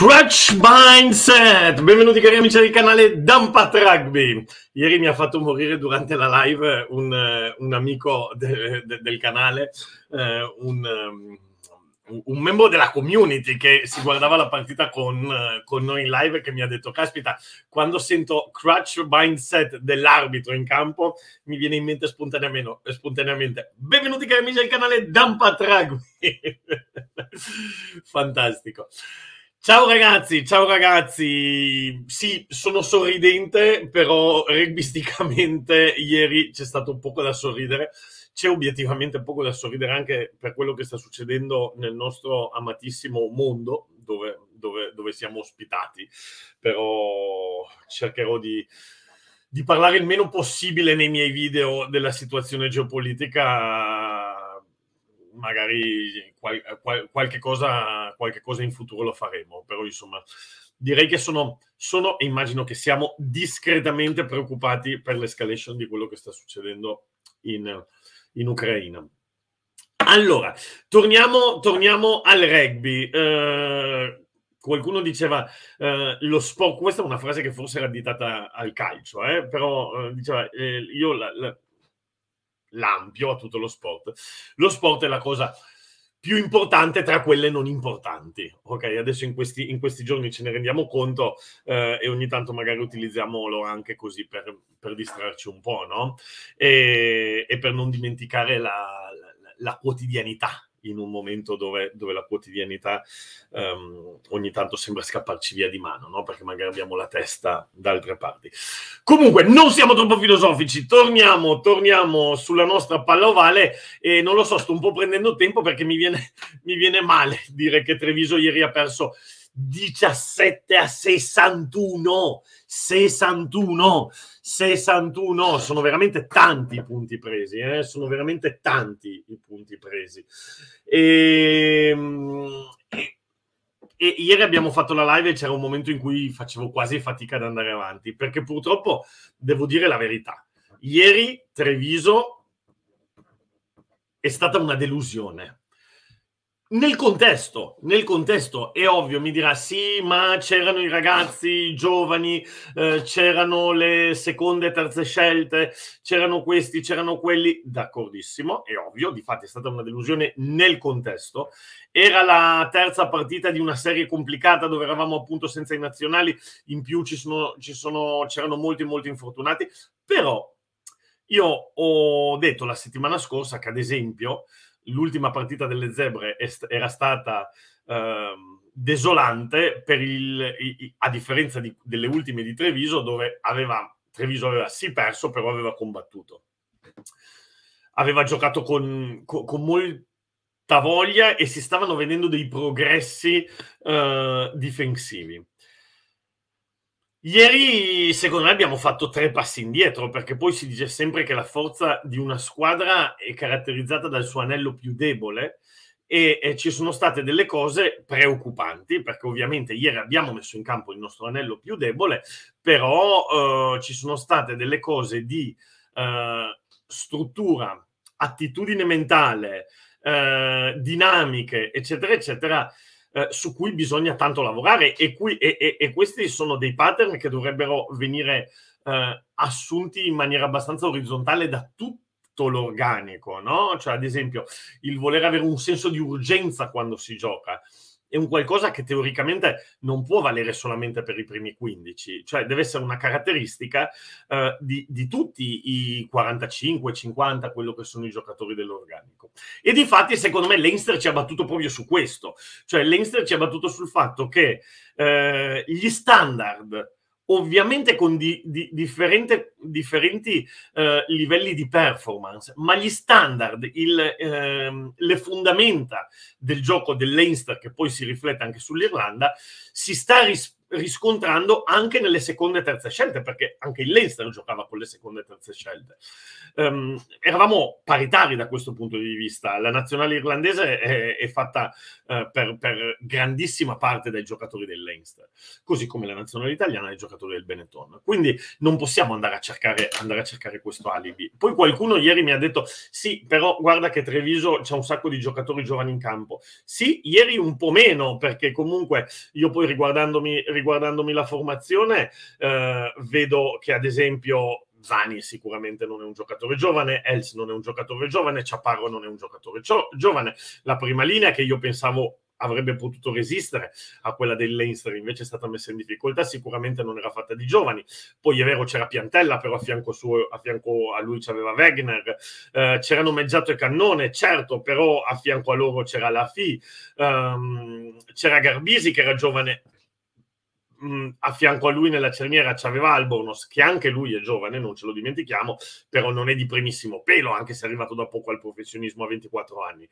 Crutch Mindset! Benvenuti cari amici del canale Dampat Rugby. Ieri mi ha fatto morire durante la live un, eh, un amico de, de, del canale, eh, un, ehm, un, membro della community che si guardava la partita con, eh, con noi in live e che mi ha detto, caspita, quando sento Crutch Mindset dell'arbitro in campo mi viene in mente spontaneamente, spontaneamente. benvenuti cari amici del canale Dampat Rugby. Fantastico. Ciao ragazzi, ciao ragazzi. Sì, sono sorridente, però rugbisticamente ieri c'è stato poco da sorridere. C'è obiettivamente poco da sorridere anche per quello che sta succedendo nel nostro amatissimo mondo, dove, dove, dove siamo ospitati. Però cercherò di, di parlare il meno possibile nei miei video della situazione geopolitica magari qual, qual, qualche, cosa, qualche, cosa, in futuro lo faremo, però insomma direi che sono, sono e immagino che siamo discretamente preoccupati per l'escalation di quello che sta succedendo in, in Ucraina. Allora, torniamo, torniamo al rugby. Eh, qualcuno diceva eh, lo sport, questa è una frase che forse era additata al calcio, eh, però eh, diceva eh, io la, la l'ampio a tutto lo sport. Lo sport è la cosa più importante tra quelle non importanti. Ok, adesso in questi, in questi giorni ce ne rendiamo conto eh, e ogni tanto magari utilizziamolo anche così per, per distrarci un po', no? E, e per non dimenticare la, la, la quotidianità in un momento dove, dove la quotidianità um, ogni tanto sembra scapparci via di mano, no? perché magari abbiamo la testa da altre parti. Comunque, non siamo troppo filosofici, torniamo, torniamo sulla nostra palla ovale e non lo so, sto un po' prendendo tempo perché mi viene, mi viene male dire che Treviso ieri ha perso 17 a 61, 61, 61, sono veramente tanti i punti presi, eh? sono veramente tanti i punti presi. E, ehm, e, e ieri abbiamo fatto la live e c'era un momento in cui facevo quasi fatica ad andare avanti, perché purtroppo devo dire la verità. Ieri Treviso è stata una delusione nel contesto, nel contesto, è ovvio, mi dirà sì, ma c'erano i ragazzi i giovani, eh, c'erano le seconde e terze scelte, c'erano questi, c'erano quelli, d'accordissimo, è ovvio, difatti è stata una delusione nel contesto. Era la terza partita di una serie complicata dove eravamo appunto senza i nazionali, in più ci sono, ci sono, c'erano molti, molti infortunati, però io ho detto la settimana scorsa che ad esempio l'ultima partita delle zebre est- era stata ehm, desolante il, i, a differenza di, delle ultime di Treviso dove aveva, Treviso aveva sì perso però aveva combattuto aveva giocato con, con, con molta voglia e si stavano vedendo dei progressi eh, difensivi Ieri, secondo me, abbiamo fatto tre passi indietro perché poi si dice sempre che la forza di una squadra è caratterizzata dal suo anello più debole e, e ci sono state delle cose preoccupanti perché ovviamente ieri abbiamo messo in campo il nostro anello più debole, però eh, ci sono state delle cose di eh, struttura, attitudine mentale, eh, dinamiche, eccetera, eccetera eh, su cui bisogna tanto lavorare e, qui, e, e, e, questi sono dei pattern che dovrebbero venire eh, assunti in maniera abbastanza orizzontale da tutti l'organico, no? Cioè, ad esempio, il voler avere un senso di urgenza quando si gioca è un qualcosa che teoricamente non può valere solamente per i primi 15, cioè deve essere una caratteristica eh, di, di, tutti i 45, 50, quello che sono i giocatori dell'organico. E di fatti, secondo me, l'Enster ci ha battuto proprio su questo, cioè l'Enster ci ha battuto sul fatto che eh, gli standard ovviamente con di, di, differenti eh, livelli di performance, ma gli standard, il, eh, le fondamenta del gioco dell'Einster, che poi si riflette anche sull'Irlanda, si sta rispondendo riscontrando anche nelle seconde e terze scelte, perché anche il Leinster giocava con le seconde e terze scelte. Um, eravamo paritari da questo punto di vista. La nazionale irlandese è, è fatta uh, per, per, grandissima parte dai giocatori del Leinster, così come la nazionale italiana dai giocatori del Benetton. Quindi non possiamo andare a, cercare, andare a cercare questo alibi. Poi qualcuno ieri mi ha detto, sì, però guarda che Treviso c'è un sacco di giocatori giovani in campo. Sì, ieri un po' meno, perché comunque io poi riguardandomi riguardandomi la formazione, eh, vedo che ad esempio Zani sicuramente non è un giocatore giovane, Els non è un giocatore giovane, Ciaparro non è un giocatore giovane. La prima linea che io pensavo avrebbe potuto resistere a quella del Leinster, invece è stata messa in difficoltà, sicuramente non era fatta di giovani. Poi è vero c'era Piantella, però a fianco, suo, a, fianco a lui c'aveva Wegner, eh, c'erano Meggiato e Cannone, certo, però a fianco a loro c'era Lafi, ehm, c'era Garbisi che era giovane, mh, mm, a fianco a lui nella cerniera c'aveva Albonos, che anche lui è giovane, non ce lo dimentichiamo, però non è di primissimo pelo, anche se è arrivato da poco al professionismo a 24 anni.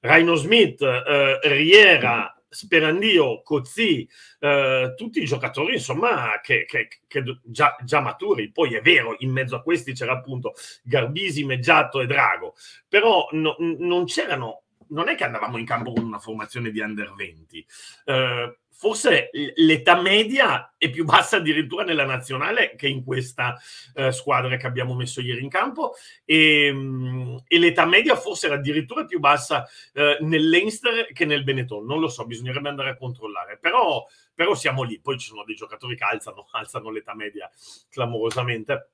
Rhino Smith, eh, Riera, Sperandio, Cozzi, eh, tutti i giocatori insomma che, che, che già, già, maturi, poi è vero, in mezzo a questi c'era appunto Garbisi, Meggiato e Drago, però no, non c'erano, non è che andavamo in campo con una formazione di under 20, eh, forse l'età media è più bassa addirittura nella nazionale che in questa eh, squadra che abbiamo messo ieri in campo e, ehm, e l'età media forse era addirittura più bassa eh, nell'Einster che nel Benetton, non lo so, bisognerebbe andare a controllare, però, però siamo lì, poi ci sono dei giocatori che alzano, alzano l'età media clamorosamente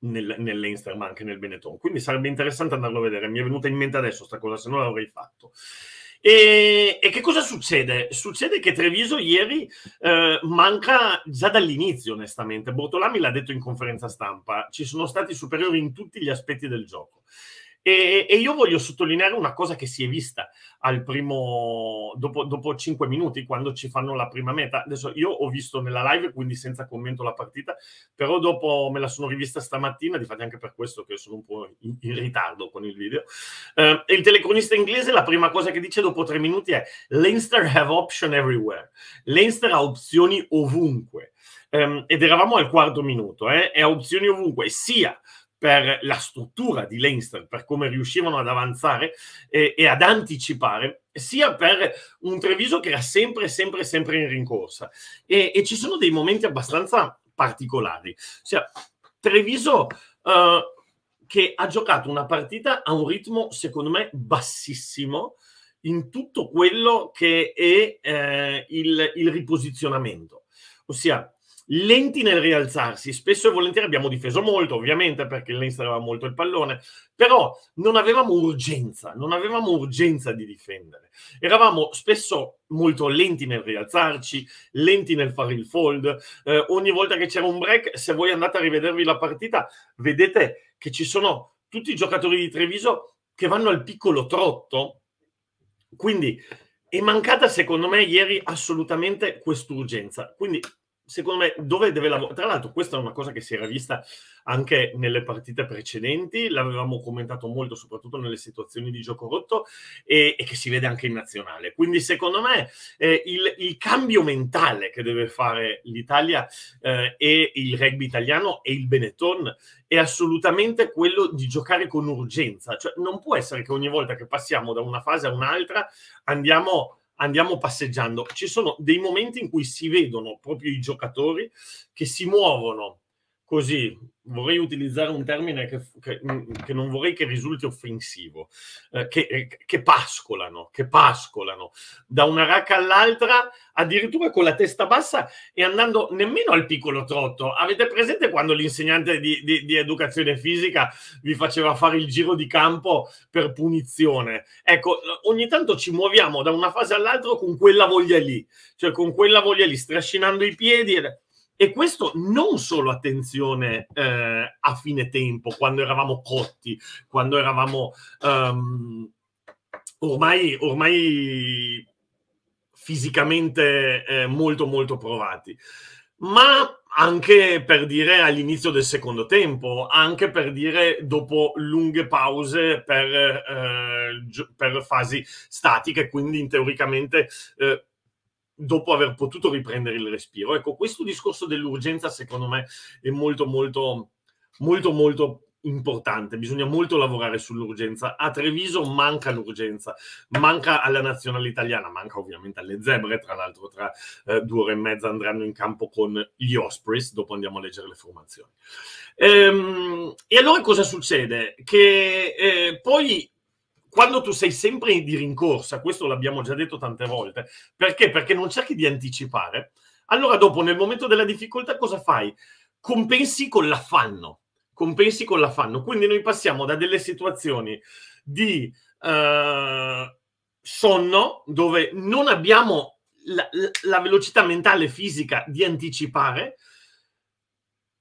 nel, nell'Einster ma anche nel Benetton, quindi sarebbe interessante andarlo a vedere, mi è venuta in mente adesso questa cosa, se no l'avrei fatto. E, e, che cosa succede? Succede che Treviso ieri eh, manca già dall'inizio, onestamente. Bortolami l'ha detto in conferenza stampa, ci sono stati superiori in tutti gli aspetti del gioco. E, e, io voglio sottolineare una cosa che si è vista al primo, dopo, dopo 5 minuti, quando ci fanno la prima meta. Adesso io ho visto nella live, quindi senza commento la partita, però dopo me la sono rivista stamattina, di difatti anche per questo che sono un po' in, in ritardo con il video. Eh, e il telecronista inglese la prima cosa che dice dopo 3 minuti è Leinster have option everywhere. Leinster ha opzioni ovunque. Ehm, ed eravamo al quarto minuto, eh, e opzioni ovunque, sia per la struttura di Leinster, per come riuscivano ad avanzare e, e ad anticipare, sia per un Treviso che era sempre, sempre, sempre in rincorsa. E, e ci sono dei momenti abbastanza particolari. Cioè, Treviso uh, che ha giocato una partita a un ritmo, secondo me, bassissimo in tutto quello che è eh, il, il riposizionamento. Ossia, lenti nel rialzarsi. Spesso e volentieri abbiamo difeso molto, ovviamente, perché il Leinster aveva molto il pallone, però non avevamo urgenza, non avevamo urgenza di difendere. Eravamo spesso molto lenti nel rialzarci, lenti nel fare il fold. Eh, ogni volta che c'era un break, se voi andate a rivedervi la partita, vedete che ci sono tutti i giocatori di Treviso che vanno al piccolo trotto. Quindi è mancata secondo me ieri assolutamente quest'urgenza. Quindi secondo me, dove deve lavorare. Tra l'altro, questa è una cosa che si era vista anche nelle partite precedenti, l'avevamo commentato molto, soprattutto nelle situazioni di gioco rotto, e, e che si vede anche in nazionale. Quindi, secondo me, eh, il, il, cambio mentale che deve fare l'Italia eh, e il rugby italiano e il Benetton è assolutamente quello di giocare con urgenza. Cioè, non può essere che ogni volta che passiamo da una fase a un'altra andiamo andiamo passeggiando. Ci sono dei momenti in cui si vedono proprio i giocatori che si muovono così, vorrei utilizzare un termine che, che, mm, che non vorrei che risulti offensivo, eh, che, eh, che, pascolano, che pascolano da una racca all'altra, addirittura con la testa bassa e andando nemmeno al piccolo trotto. Avete presente quando l'insegnante di, di, di educazione fisica vi faceva fare il giro di campo per punizione? Ecco, ogni tanto ci muoviamo da una fase all'altra con quella voglia lì, cioè con quella voglia lì, strascinando i piedi. E e questo non solo attenzione eh, a fine tempo, quando eravamo cotti, quando eravamo um, ormai, ormai, fisicamente eh, molto molto provati, ma anche per dire all'inizio del secondo tempo, anche per dire dopo lunghe pause per, eh, per fasi statiche, quindi teoricamente eh, dopo aver potuto riprendere il respiro. Ecco, questo discorso dell'urgenza secondo me è molto, molto, molto, molto importante. Bisogna molto lavorare sull'urgenza. A Treviso manca l'urgenza, manca alla nazionale italiana, manca ovviamente alle zebre. Tra l'altro, tra eh, due ore e mezza andranno in campo con gli Ospreys. Dopo andiamo a leggere le formazioni. Ehm, e allora cosa succede? Che eh, poi quando tu sei sempre di rincorsa, questo l'abbiamo già detto tante volte, perché? Perché non cerchi di anticipare, allora dopo nel momento della difficoltà cosa fai? Compensi con l'affanno, compensi con l'affanno. Quindi noi passiamo da delle situazioni di eh, sonno dove non abbiamo la, la velocità mentale e fisica di anticipare,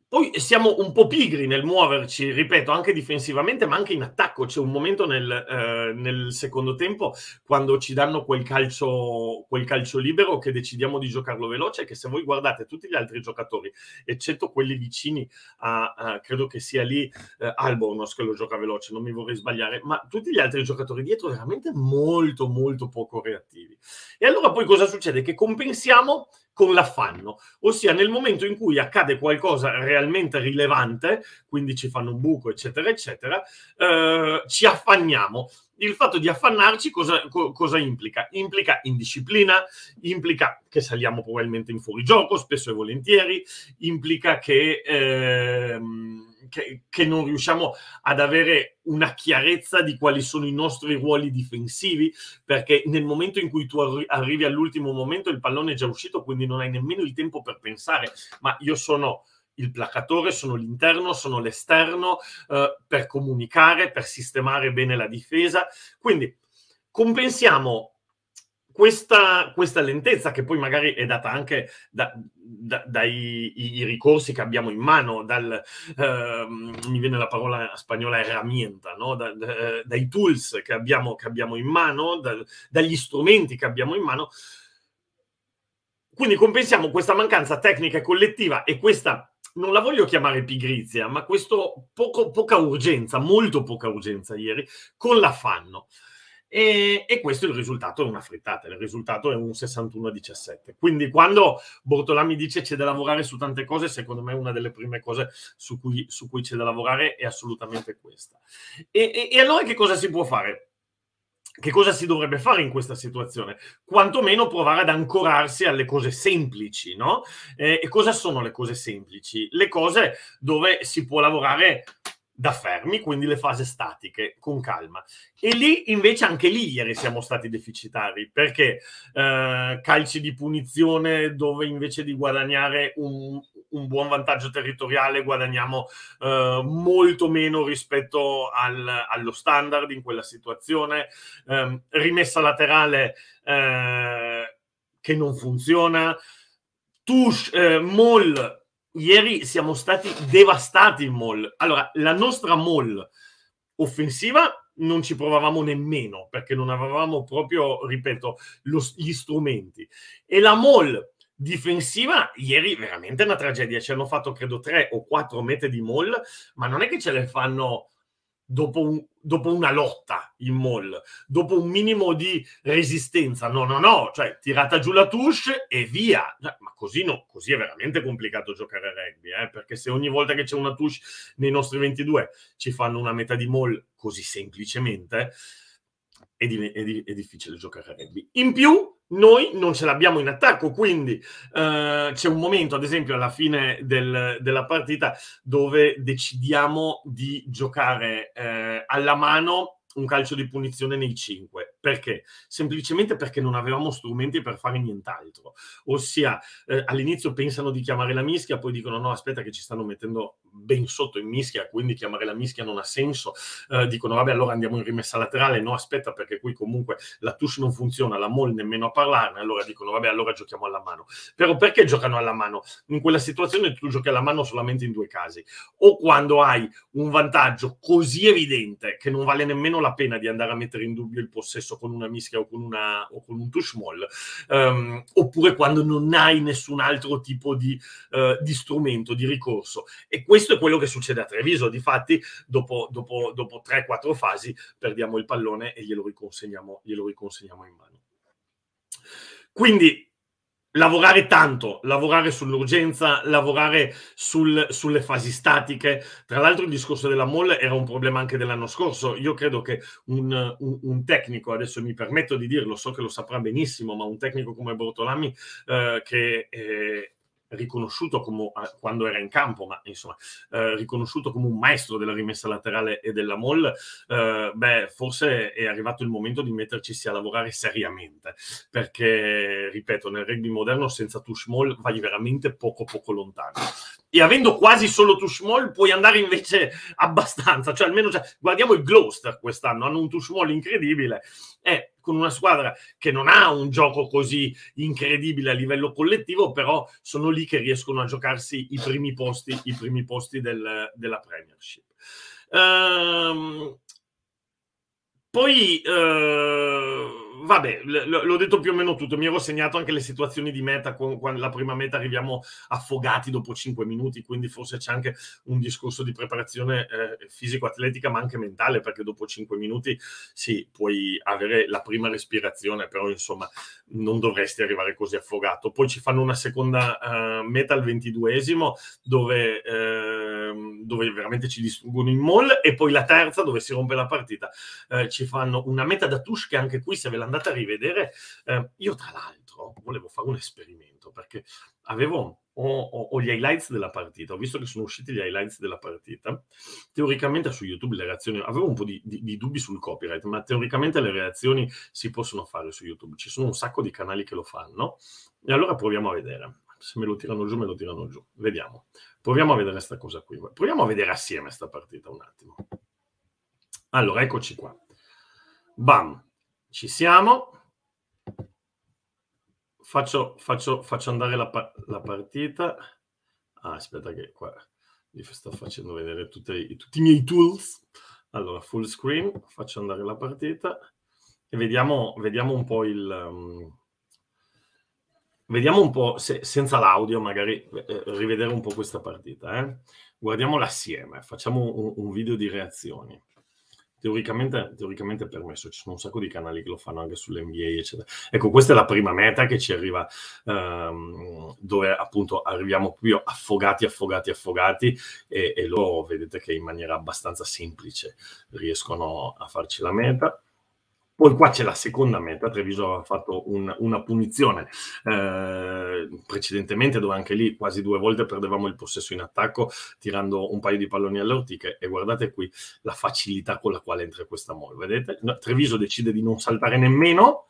poi siamo un po' pigri nel muoverci, ripeto, anche difensivamente, ma anche in attacco. C'è un momento nel, eh, nel secondo tempo quando ci danno quel calcio, quel calcio, libero che decidiamo di giocarlo veloce, che se voi guardate tutti gli altri giocatori, eccetto quelli vicini a, a credo che sia lì eh, Albornoz che lo gioca veloce, non mi vorrei sbagliare, ma tutti gli altri giocatori dietro veramente molto molto poco reattivi. E allora poi cosa succede? Che compensiamo con l'affanno, ossia nel momento in cui accade qualcosa realmente rilevante, quindi ci fanno un buco, eccetera, eccetera, eh, ci affanniamo. Il fatto di affannarci cosa, co- cosa implica? Implica indisciplina, implica che saliamo probabilmente in fuorigioco, spesso e volentieri, implica che... Ehm, che, che non riusciamo ad avere una chiarezza di quali sono i nostri ruoli difensivi, perché nel momento in cui tu arri- arrivi all'ultimo momento il pallone è già uscito, quindi non hai nemmeno il tempo per pensare, ma io sono il placatore, sono l'interno, sono l'esterno, eh, per comunicare, per sistemare bene la difesa. Quindi compensiamo questa, questa, lentezza, che poi magari è data anche da, da, dai ricorsi che abbiamo in mano, dal, eh, mi viene la parola spagnola herramienta, no? da, dai tools che abbiamo, che abbiamo in mano, dagli strumenti che abbiamo in mano. Quindi compensiamo questa mancanza tecnica e collettiva e questa non la voglio chiamare pigrizia, ma questa poca urgenza, molto poca urgenza ieri, con l'affanno. E, e, questo è il risultato è una frittata, il risultato è un 61-17. Quindi quando Bortolami dice c'è da lavorare su tante cose, secondo me una delle prime cose su cui, su cui c'è da lavorare è assolutamente questa. E, e, e allora che cosa si può fare? Che cosa si dovrebbe fare in questa situazione? Quantomeno provare ad ancorarsi alle cose semplici, no? Eh, e cosa sono le cose semplici? Le cose dove si può lavorare da fermi, quindi le fasi statiche con calma. E lì invece anche lì ieri siamo stati deficitari perché eh, calci di punizione dove invece di guadagnare un, un buon vantaggio territoriale guadagniamo eh, molto meno rispetto al, allo standard in quella situazione, eh, rimessa laterale eh, che non funziona, touche, eh, mall ieri siamo stati devastati in mall. Allora, la nostra mall offensiva non ci provavamo nemmeno perché non avevamo proprio, ripeto, lo, gli strumenti. E la mall difensiva ieri veramente è una tragedia. Ci hanno fatto credo tre o quattro mete di mall, ma non è che ce le fanno dopo un, dopo una lotta in mall, dopo un minimo di resistenza. No, no, no, cioè tirata giù la touche e via. Cioè, ma così, no, così è veramente complicato giocare a rugby, eh? perché se ogni volta che c'è una touche nei nostri 22 ci fanno una metà di mall così semplicemente, è, di, è, di, è difficile giocare a rugby. In più, noi non ce l'abbiamo in attacco, quindi eh, c'è un momento, ad esempio, alla fine del, della partita dove decidiamo di giocare eh, alla mano un calcio di punizione nei 5 perché? Semplicemente perché non avevamo strumenti per fare nient'altro. Ossia, eh, all'inizio pensano di chiamare la mischia, poi dicono no, aspetta che ci stanno mettendo ben sotto in mischia, quindi chiamare la mischia non ha senso. Eh, dicono vabbè, allora andiamo in rimessa laterale, no, aspetta perché qui comunque la touche non funziona, la mole nemmeno a parlarne, allora dicono vabbè, allora giochiamo alla mano. Però perché giocano alla mano? In quella situazione tu giochi alla mano solamente in due casi. O quando hai un vantaggio così evidente che non vale nemmeno la pena di andare a mettere in dubbio il possesso stesso con una mischia o con, una, o con un touchmall, um, ehm, oppure quando non hai nessun altro tipo di, uh, di, strumento, di ricorso. E questo è quello che succede a Treviso. Difatti, dopo, dopo, dopo 3-4 fasi, perdiamo il pallone e glielo riconsegniamo, glielo riconsegniamo in mano. Quindi lavorare tanto, lavorare sull'urgenza, lavorare sul, sulle fasi statiche. Tra l'altro il discorso della molle era un problema anche dell'anno scorso. Io credo che un, un, un, tecnico, adesso mi permetto di dirlo, so che lo saprà benissimo, ma un tecnico come Bortolami eh, che... Eh, riconosciuto come, eh, quando era in campo, ma insomma, eh, riconosciuto come un maestro della rimessa laterale e della moll, eh, beh, forse è arrivato il momento di mettercisi a lavorare seriamente, perché, ripeto, nel rugby moderno senza touch moll vai veramente poco poco lontano. E avendo quasi solo touch moll puoi andare invece abbastanza, cioè almeno cioè, guardiamo il Gloucester quest'anno, hanno un touch moll incredibile, eh, con una squadra che non ha un gioco così incredibile a livello collettivo, però sono lì che riescono a giocarsi i primi posti, i primi posti del, della Premiership. Ehm, poi... Eh, vabbè, l- l'ho detto più o meno tutto. Mi ero segnato anche le situazioni di meta con, quando la prima meta arriviamo affogati dopo 5 minuti, quindi forse c'è anche un discorso di preparazione eh, fisico-atletica, ma anche mentale, perché dopo 5 minuti sì, puoi avere la prima respirazione, però insomma non dovresti arrivare così affogato. Poi ci fanno una seconda eh, meta al ventiduesimo, dove, eh, dove veramente ci distruggono in mall e poi la terza dove si rompe la partita. Eh, ci fanno una meta da touche che anche qui se ve la andate a rivedere. Eh, io, tra l'altro, volevo fare un esperimento perché avevo ho, ho, gli highlights della partita, ho visto che sono usciti gli highlights della partita. Teoricamente su YouTube le reazioni, avevo un po' di, di, di, dubbi sul copyright, ma teoricamente le reazioni si possono fare su YouTube, ci sono un sacco di canali che lo fanno. E allora proviamo a vedere. Se me lo tirano giù, me lo tirano giù. Vediamo. Proviamo a vedere questa cosa qui. Proviamo a vedere assieme questa partita un attimo. Allora, eccoci qua. Bam, ci siamo. Faccio, faccio, faccio andare la, la partita. Ah, aspetta che qua vi sto facendo vedere i, tutti i miei tools. Allora, full screen, faccio andare la partita e vediamo, vediamo un po' il... Um, vediamo un po', se, senza l'audio magari, eh, eh rivedere un po' questa partita. Eh. Guardiamola assieme, facciamo un, un video di reazioni. Teoricamente, teoricamente, è permesso, ci sono un sacco di canali che lo fanno anche sull'NBA, eccetera. Ecco, questa è la prima meta che ci arriva, ehm, dove appunto arriviamo qui affogati, affogati, affogati, e, e loro vedete che in maniera abbastanza semplice riescono a farci la meta. Poi qua c'è la seconda meta, Treviso ha fatto un, una punizione eh, precedentemente dove anche lì quasi due volte perdevamo il possesso in attacco tirando un paio di palloni alle ortiche e guardate qui la facilità con la quale entra questa mole, vedete? Treviso decide di non saltare nemmeno,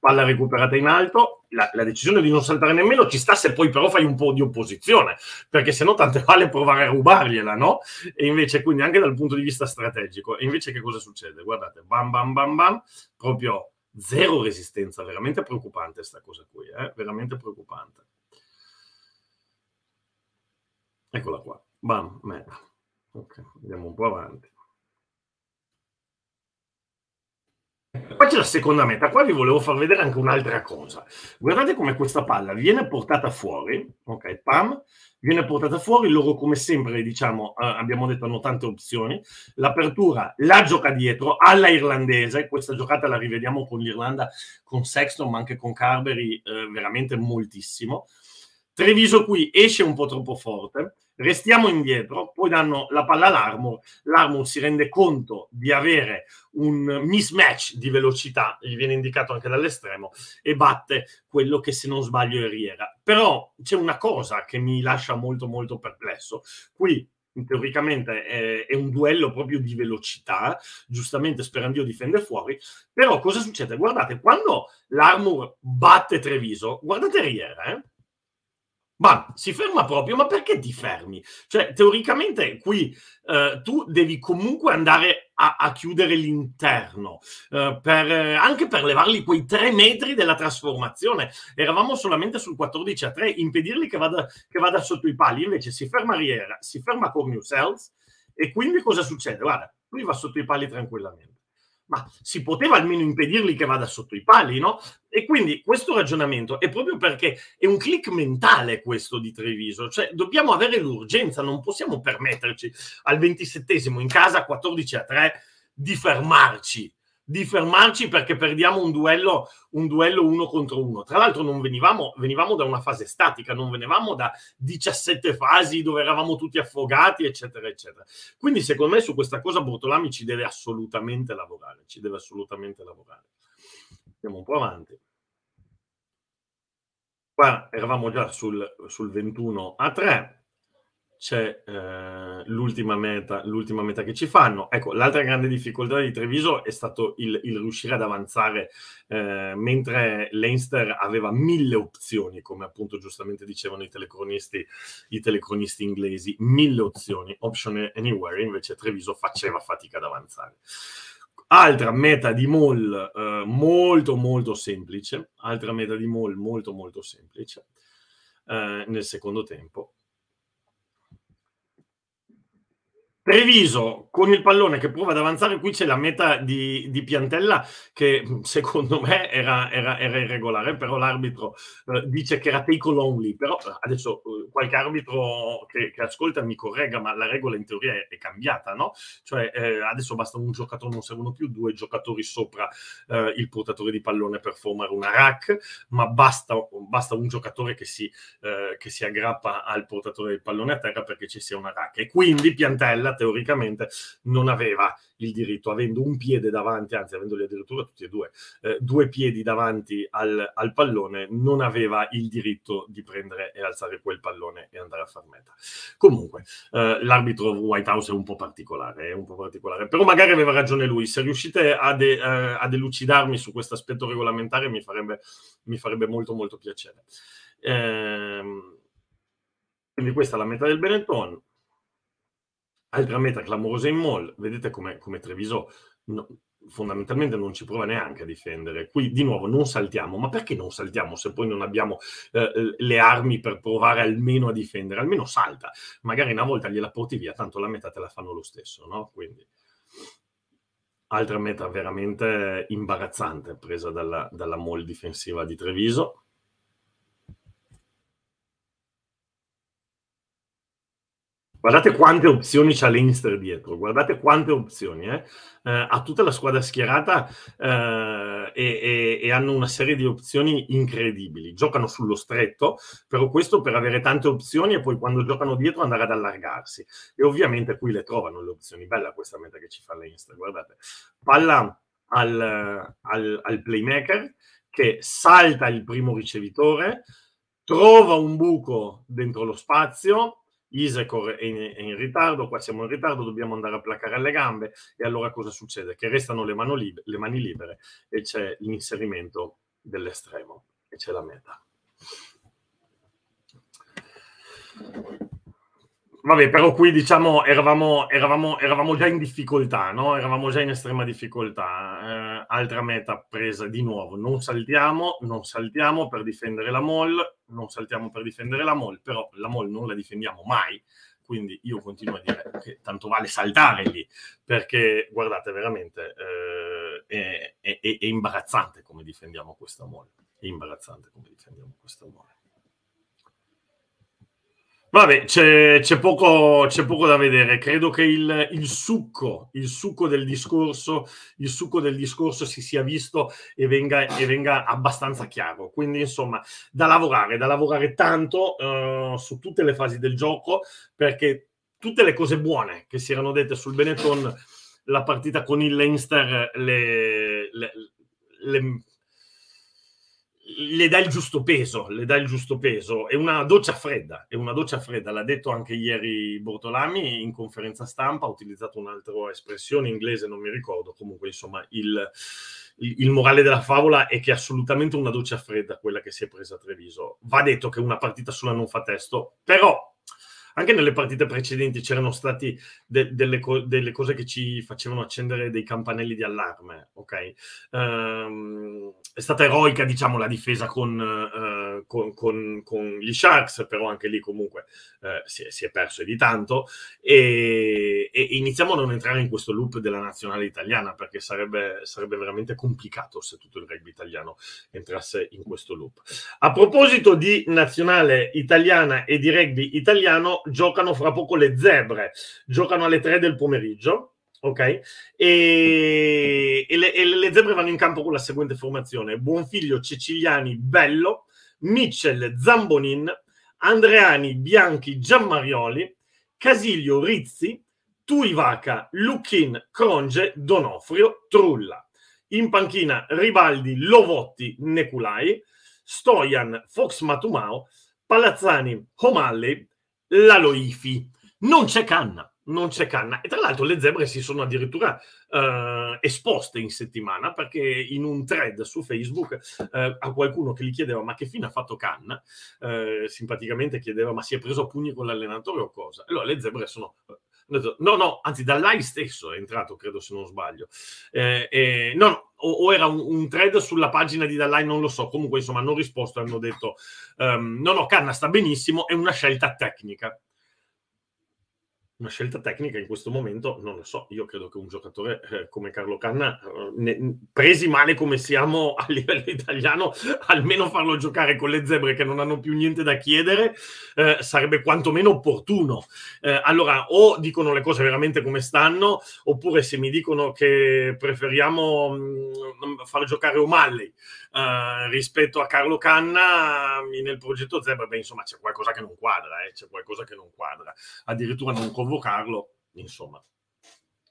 palla recuperata in alto, la, la, decisione di non saltare nemmeno ci sta se poi però fai un po' di opposizione, perché se no tante vale provare a rubargliela, no? E invece, quindi anche dal punto di vista strategico, e invece che cosa succede? Guardate, bam bam bam bam, proprio zero resistenza, veramente preoccupante questa cosa qui, eh? veramente preoccupante. Eccola qua, bam, merda. Ok, andiamo un po' avanti. Poi c'è la seconda meta, qua vi volevo far vedere anche un'altra cosa. Guardate come questa palla viene portata fuori, ok, pam, viene portata fuori, loro come sempre, diciamo, eh, abbiamo detto hanno tante opzioni, l'apertura la gioca dietro alla irlandese, questa giocata la rivediamo con l'Irlanda, con Sexton, ma anche con Carberry, eh, veramente moltissimo. Treviso qui esce un po' troppo forte, restiamo indietro, poi danno la palla all'Armour, l'Armour si rende conto di avere un mismatch di velocità, gli viene indicato anche dall'estremo, e batte quello che se non sbaglio è Riera. Però c'è una cosa che mi lascia molto molto perplesso. Qui teoricamente è, è, un duello proprio di velocità, giustamente Sperandio difende fuori, però cosa succede? Guardate, quando l'Armour batte Treviso, guardate Riera, eh? Ma si ferma proprio, ma perché ti fermi? Cioè, teoricamente qui eh, tu devi comunque andare a, a chiudere l'interno, eh, per, eh, anche per levargli quei tre metri della trasformazione. Eravamo solamente sul 14 a 3, impedirgli che vada, che vada sotto i pali. Invece si ferma Riera, si ferma Cornelius Hells, e quindi cosa succede? Guarda, lui va sotto i pali tranquillamente ma si poteva almeno impedirgli che vada sotto i pali, no? E quindi questo ragionamento è proprio perché è un click mentale questo di Treviso, cioè dobbiamo avere l'urgenza, non possiamo permetterci al ventisettesimo in casa 14 a 3 di fermarci di fermarci perché perdiamo un duello, un duello uno contro uno. Tra l'altro non venivamo, venivamo da una fase statica, non venivamo da 17 fasi dove eravamo tutti affogati, eccetera, eccetera. Quindi secondo me su questa cosa Bortolami ci deve assolutamente lavorare, ci deve assolutamente lavorare. Andiamo un po' avanti. Qua eravamo già sul, sul 21 a 3 c'è eh, l'ultima, meta, l'ultima meta che ci fanno. Ecco, l'altra grande difficoltà di Treviso è stato il, il riuscire ad avanzare, eh, mentre Leinster aveva mille opzioni, come appunto giustamente dicevano i telecronisti, i telecronisti inglesi, mille opzioni, option anywhere, invece Treviso faceva fatica ad avanzare. Altra meta di mall eh, molto molto semplice, altra meta di mall molto molto semplice eh, nel secondo tempo Treviso con il pallone che prova ad avanzare, qui c'è la meta di, di Piantella che mm, secondo me era, era, era irregolare, però l'arbitro eh, dice che era take only, però eh, adesso eh, qualche arbitro che, che, ascolta mi corregga, ma la regola in teoria è, è cambiata, no? Cioè eh, adesso basta un giocatore, non servono più due giocatori sopra eh, il portatore di pallone per formare una rack, ma basta, basta un giocatore che si, eh, che si aggrappa al portatore del pallone a terra perché ci sia una rack. E quindi Piantella teoricamente non aveva il diritto, avendo un piede davanti, anzi avendoli addirittura tutti e due, eh, due piedi davanti al, al, pallone, non aveva il diritto di prendere e alzare quel pallone e andare a far meta. Comunque, eh, l'arbitro Whitehouse è un po' particolare, è un po' particolare, però magari aveva ragione lui, se riuscite a, de, eh, a delucidarmi su questo aspetto regolamentare mi farebbe, mi farebbe molto molto piacere. Ehm, quindi questa è la metà del Benetton, Altra meta clamorosa in mall, vedete come, come Treviso no, fondamentalmente non ci prova neanche a difendere. Qui di nuovo non saltiamo, ma perché non saltiamo se poi non abbiamo eh, le armi per provare almeno a difendere? Almeno salta, magari una volta gliela porti via, tanto la meta te la fanno lo stesso, no? Quindi altra meta veramente imbarazzante presa dalla, dalla mall difensiva di Treviso. Guardate quante opzioni c'ha l'Inster dietro, guardate quante opzioni. Eh? Eh, ha tutta la squadra schierata eh, e, e, e, hanno una serie di opzioni incredibili. Giocano sullo stretto, però questo per avere tante opzioni e poi quando giocano dietro andare ad allargarsi. E ovviamente qui le trovano le opzioni. Bella questa meta che ci fa l'Inster, guardate. Palla al, al, al playmaker che salta il primo ricevitore, trova un buco dentro lo spazio, Isekor è in, è in ritardo, qua siamo in ritardo, dobbiamo andare a placare le gambe e allora cosa succede? Che restano le, lib- le mani libere e c'è l'inserimento dell'estremo e c'è la meta. Vabbè, però qui diciamo eravamo, eravamo, eravamo già in difficoltà, no? Eravamo già in estrema difficoltà. Eh, altra meta presa di nuovo. Non saltiamo, non saltiamo per difendere la mall, non saltiamo per difendere la mall, però la mall non la difendiamo mai. Quindi io continuo a dire che tanto vale saltare lì, perché guardate, veramente eh, è, è, è, imbarazzante come difendiamo questa mall. È imbarazzante come difendiamo questa mall. Vabbè, c'è, c'è, poco, c'è, poco, da vedere. Credo che il, il, succo, il, succo del discorso, il, succo, del discorso, si sia visto e venga, e venga, abbastanza chiaro. Quindi, insomma, da lavorare, da lavorare tanto uh, su tutte le fasi del gioco, perché tutte le cose buone che si erano dette sul Benetton, la partita con il Leinster le, le, le le dà il giusto peso, le dà il giusto peso. È una doccia fredda, è una doccia fredda, l'ha detto anche ieri Bortolami in conferenza stampa, ha utilizzato un'altra espressione inglese, non mi ricordo, comunque insomma il, il morale della favola è che è assolutamente una doccia fredda quella che si è presa a Treviso. Va detto che una partita sola non fa testo, però anche nelle partite precedenti c'erano stati de- delle, co- delle, cose che ci facevano accendere dei campanelli di allarme, ok? Ehm, è stata eroica, diciamo, la difesa con, eh, con, con, con gli Sharks, però anche lì comunque eh, si, è, si, è, perso di tanto e, e, iniziamo a non entrare in questo loop della nazionale italiana perché sarebbe, sarebbe veramente complicato se tutto il rugby italiano entrasse in questo loop. A proposito di nazionale italiana e di rugby italiano, giocano fra poco le zebre, giocano alle 3 del pomeriggio. Ok, e, e, le, e le zebre vanno in campo con la seguente formazione: Buonfiglio, Ceciliani, Bello, Mitchell, Zambonin, Andreani, Bianchi, Giammarioli, Casilio, Rizzi, Tuivaca, Lucchin, Cronge, Donofrio, Trulla. In panchina Ribaldi, Lovotti, Neculai, Stojan, Fox Matumao, Palazzani, Homalley, la Loifi. Non c'è canna, non c'è canna. E tra l'altro le zebre si sono addirittura eh, esposte in settimana perché in un thread su Facebook eh, a qualcuno che gli chiedeva ma che fine ha fatto Canna, eh, simpaticamente chiedeva ma si è preso a pugni con l'allenatore o cosa. Allora le zebre sono... Eh, no, no, anzi da live stesso è entrato, credo se non sbaglio. Eh, no, no, o, o era un, un, thread sulla pagina di Dallai, non lo so. Comunque, insomma, hanno risposto e hanno detto: um, No, no, Canna sta benissimo, è una scelta tecnica. Una scelta tecnica in questo momento non lo so. Io credo che un giocatore eh, come Carlo Canna, eh, ne, presi male come siamo a livello italiano, almeno farlo giocare con le zebre che non hanno più niente da chiedere, eh, sarebbe quantomeno opportuno. Eh, allora, o dicono le cose veramente come stanno, oppure se mi dicono che preferiamo mh, mm, far giocare O'Malley eh, rispetto a Carlo Canna, nel progetto Zebra, beh, insomma, c'è qualcosa che non quadra, eh, c'è qualcosa che non quadra. Addirittura non conviene convocarlo, insomma.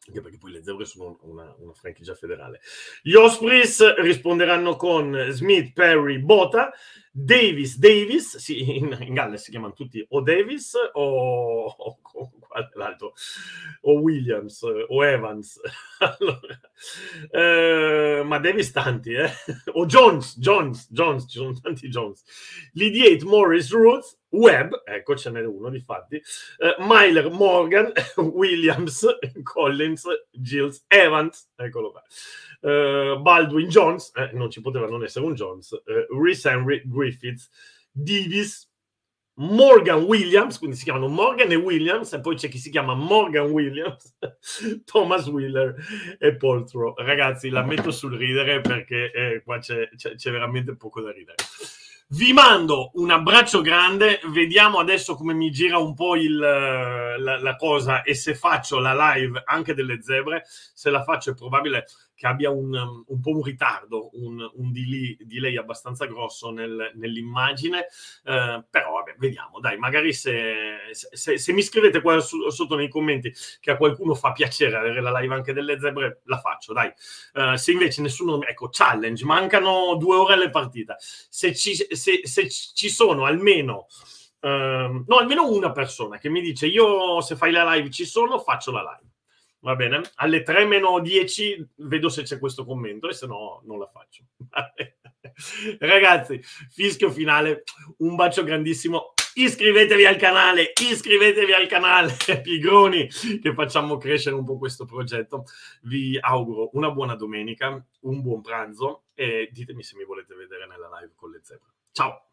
Anche perché poi le zebre sono una, una franchigia federale. Gli Ospreys risponderanno con Smith, Perry, Bota, Davis, Davis, sì, in, in Galles si chiamano tutti o Davis o, o l'altro, o Williams o Evans, allora, eh, ma Davis tanti, eh? o Jones, Jones, Jones, ci sono tanti Jones, Lidiate, Morris, Roots, Webb, ecco ce n'è uno di fatti, eh, Myler, Morgan, Williams, Collins, Gilles, Evans, eccolo qua, eh, Baldwin, Jones, eh, non ci poteva non essere un Jones, eh, Rhys Henry, Griffiths, Davis, Morgan Williams, quindi si chiamano Morgan e Williams, e poi c'è chi si chiama Morgan Williams, Thomas Wheeler e Poltro. Ragazzi, la metto sul ridere perché eh, qua c'è, c'è, c'è veramente poco da ridere. Vi mando un abbraccio grande, vediamo adesso come mi gira un po' il, eh, la, la, cosa e se faccio la live anche delle zebre, se la faccio è probabile che abbia un, um, un po' un ritardo, un, un delay, delay, abbastanza grosso nel, nell'immagine, eh, però vabbè, vediamo, dai, magari se, se, se mi scrivete qua su, sotto nei commenti che a qualcuno fa piacere avere la live anche delle zebre, la faccio, dai. Eh, se invece nessuno, ecco, challenge, mancano due ore alle partite, se ci se, se ci sono almeno ehm, no, almeno una persona che mi dice io se fai la live ci sono, faccio la live. Va bene? Alle 3 meno 10 vedo se c'è questo commento e se no non la faccio. Ragazzi, fischio finale, un bacio grandissimo. Iscrivetevi al canale, iscrivetevi al canale Pigroni che facciamo crescere un po' questo progetto. Vi auguro una buona domenica, un buon pranzo e ditemi se mi volete vedere nella live con le zebre. Chao.